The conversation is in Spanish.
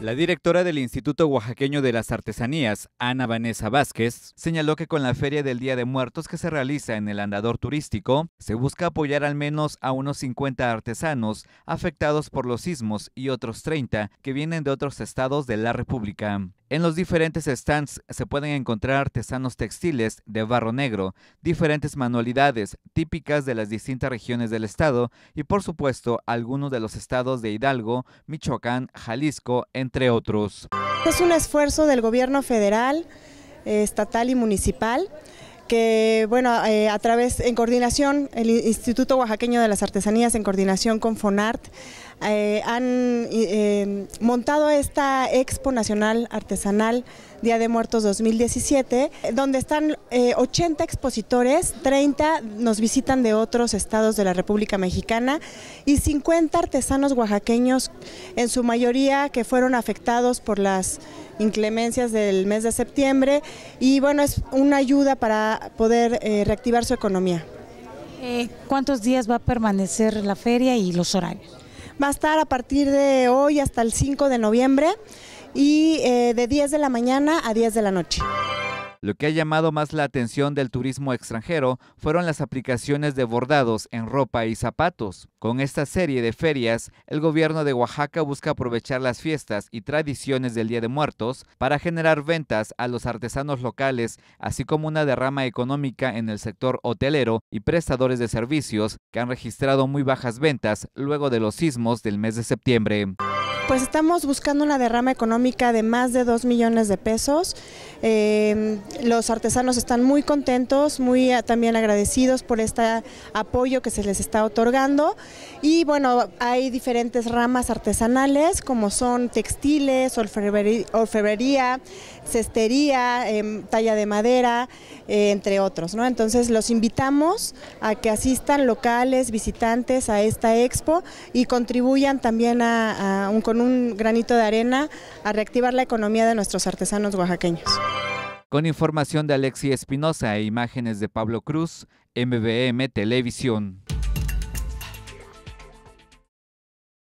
La directora del Instituto Oaxaqueño de las Artesanías, Ana Vanessa Vázquez, señaló que con la Feria del Día de Muertos que se realiza en el andador turístico, se busca apoyar al menos a unos 50 artesanos afectados por los sismos y otros 30 que vienen de otros estados de la República. En los diferentes stands se pueden encontrar artesanos textiles de barro negro, diferentes manualidades típicas de las distintas regiones del estado y por supuesto algunos de los estados de Hidalgo, Michoacán, Jalisco, entre otros. Es un esfuerzo del gobierno federal, eh, estatal y municipal que bueno, eh, a través, en coordinación, el Instituto Oaxaqueño de las Artesanías, en coordinación con FONART, eh, han eh, montado esta Expo Nacional Artesanal Día de Muertos 2017, donde están 80 eh, expositores, 30 nos visitan de otros estados de la República Mexicana y 50 artesanos oaxaqueños, en su mayoría que fueron afectados por las inclemencias del mes de septiembre y bueno, es una ayuda para poder eh, reactivar su economía. Eh, ¿Cuántos días va a permanecer la feria y los horarios? Va a estar a partir de hoy hasta el 5 de noviembre y eh, de 10 de la mañana a 10 de la noche. Lo que ha llamado más la atención del turismo extranjero fueron las aplicaciones de bordados en ropa y zapatos. Con esta serie de ferias, el gobierno de Oaxaca busca aprovechar las fiestas y tradiciones del Día de Muertos para generar ventas a los artesanos locales, así como una derrama económica en el sector hotelero y prestadores de servicios que han registrado muy bajas ventas luego de los sismos del mes de septiembre. Pues estamos buscando una derrama económica de más de 2 millones de pesos. Eh, los artesanos están muy contentos, muy ah, también agradecidos por este apoyo que se les está otorgando. Y bueno, hay diferentes ramas artesanales como son textiles, orfebrería, cestería, em, talla de madera, eh, entre otros. Entonces los invitamos a que asistan locales, visitantes a esta expo y contribuyan también a, un conocimiento con un granito de arena a reactivar la economía de nuestros artesanos oaxaqueños. Con información de Alexi Espinosa e imágenes de Pablo Cruz, MBM Televisión.